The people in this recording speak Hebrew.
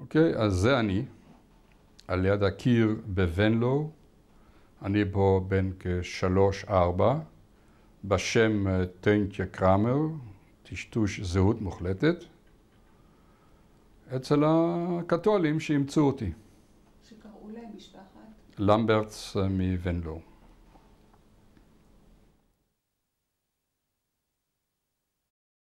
אוקיי, okay, אז זה אני, על יד הקיר בוונלו, אני פה בן כשלוש-ארבע, בשם אה, טנקיה קראמר, טשטוש זהות מוחלטת, אצל הקתולים שאימצו אותי. שקראו להם משפחת? למברטס אה, מוונלו.